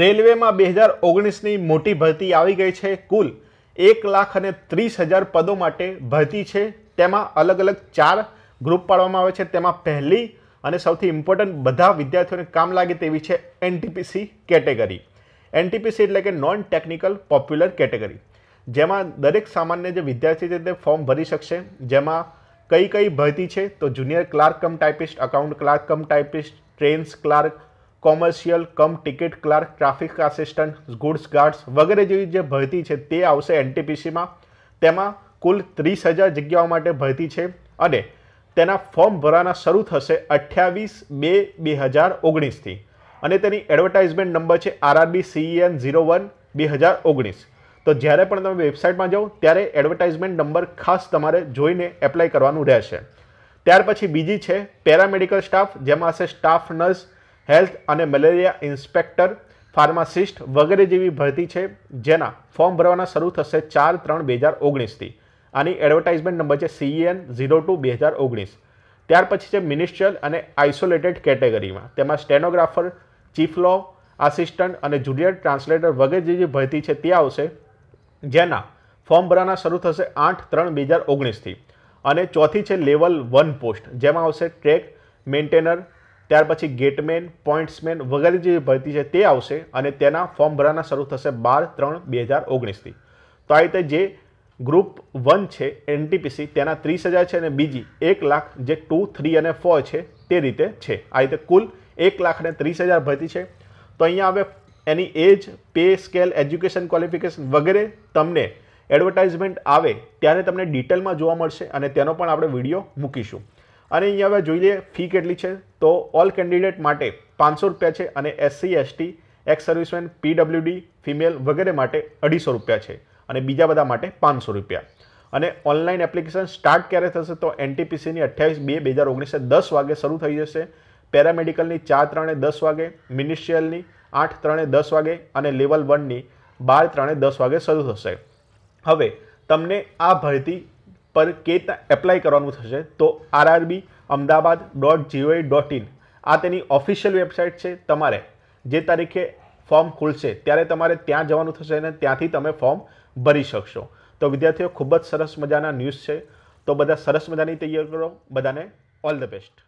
રેલવેમાં બે હજાર ઓગણીસની મોટી ભરતી આવી ગઈ છે કુલ એક લાખ અને ત્રીસ હજાર પદો માટે ભરતી છે તેમાં અલગ અલગ ચાર ગ્રુપ પાડવામાં આવે છે તેમાં પહેલી અને સૌથી ઇમ્પોર્ટન્ટ બધા વિદ્યાર્થીઓને કામ લાગે તેવી છે એનટીપીસી કેટેગરી એનટીપીસી એટલે કે નોન ટેકનિકલ પોપ્યુલર કેટેગરી જેમાં દરેક સામાન્ય જે વિદ્યાર્થી છે તે ફોર્મ ભરી શકશે જેમાં કઈ કઈ ભરતી છે તો junior clerk cum typist account clerk cum typist trains clerk commercial cum ticket clerk traffic assistant goods guards વગેરે જેવી જે ભરતી છે તે આવશે એનટીપીસીમાં તેમાં કુલ ત્રીસ હજાર જગ્યાઓ માટે ભરતી છે અને તેના ફોર્મ ભરવાના શરૂ થશે અઠ્યાવીસ બે બે હજાર ઓગણીસથી અને તેની એડવર્ટાઇઝમેન્ટ નંબર છે આરઆરબી સીઈએન ઝીરો વન બે હજાર ઓગણીસ તો જ્યારે પણ તમે વેબસાઇટમાં જાઓ ત્યારે એડવર્ટાઇઝમેન્ટ નંબર ખાસ તમારે જોઈને એપ્લાય કરવાનું રહેશે ત્યાર પછી બીજી છે પેરામેડિકલ સ્ટાફ જેમાં હશે સ્ટાફ નર્સ હેલ્થ અને મેલેરિયા ઇન્સ્પેક્ટર ફાર્માસિસ્ટ વગેરે જેવી ભરતી છે જેના ફોર્મ ભરવાના શરૂ થશે ચાર ત્રણ બે હજાર ઓગણીસથી આની એડવર્ટાઇઝમેન્ટ નંબર છે સીઈએન e ઝીરો ટુ બે હજાર ઓગણીસ ત્યાર પછી છે મિનિસ્ટ્રિયલ અને આઇસોલેટેડ કેટેગરીમાં તેમાં સ્ટેનોગ્રાફર ચીફ લો આસિસ્ટન્ટ અને જુનિયર ટ્રાન્સલેટર વગેરે જે ભરતી છે તે આવશે જેના ફોર્મ ભરવાના શરૂ થશે આઠ ત્રણ બે હજાર ઓગણીસથી અને ચોથી છે લેવલ વન પોસ્ટ જેમાં આવશે ટ્રેક મેન્ટેનર ત્યાર પછી ગેટમેન પોઈન્ટ્સમેન વગેરે જે ભરતી છે તે આવશે અને તેના ફોર્મ ભરવાના શરૂ થશે બાર ત્રણ બે હજાર ઓગણીસથી તો આ રીતે જે ગ્રુપ વન છે એનટીપીસી તેના ત્રીસ હજાર છે અને બીજી એક લાખ જે ટુ થ્રી અને ફોર છે તે રીતે છે આ રીતે કુલ એક લાખ અને ત્રીસ હજાર ભરતી છે તો અહીંયા હવે એની age pay scale education qualification વગેરે તમને એડવર્ટાઇઝમેન્ટ આવે ત્યારે તમને ડિટેલમાં જોવા મળશે અને તેનો પણ આપણે વિડીયો મૂકીશું અને અહીંયા હવે જોઈ લઈએ ફી કેટલી છે તો ઓલ કેન્ડિડેટ માટે પાંચસો રૂપિયા છે અને એસસી એસટી એક્સ સર્વિસમેન પીડબ્લ્યુડી ફિમેલ વગેરે માટે અઢીસો રૂપિયા છે અને બીજા બધા માટે પાંચસો રૂપિયા અને ઓનલાઈન એપ્લિકેશન સ્ટાર્ટ ક્યારે થશે તો એનટીપીસીની અઠ્યાવીસ બે બે હજાર ઓગણીસે દસ વાગે શરૂ થઈ જશે પેરામેડિકલની ચાર ત્રણે દસ વાગે મિનિશિયલની આઠ ત્રણે દસ વાગે અને લેવલ વનની બાર ત્રણે દસ વાગે શરૂ થશે હવે તમને આ ભરતી પર કેટના એપ્લાય કરવાનું થશે તો RRB Ahmedabad dot gov dot in આ તેની ઓફિશિયલ વેબસાઇટ છે તમારે જે તારીખે ફોર્મ ખુલશે ત્યારે તમારે ત્યાં જવાનું થશે અને ત્યાંથી તમે ફોર્મ ભરી શકશો તો વિદ્યાર્થીઓ ખૂબ જ સરસ મજાના ન્યૂઝ છે તો બધા સરસ મજાની તૈયારી કરો બધાને ઓલ ધ બેસ્ટ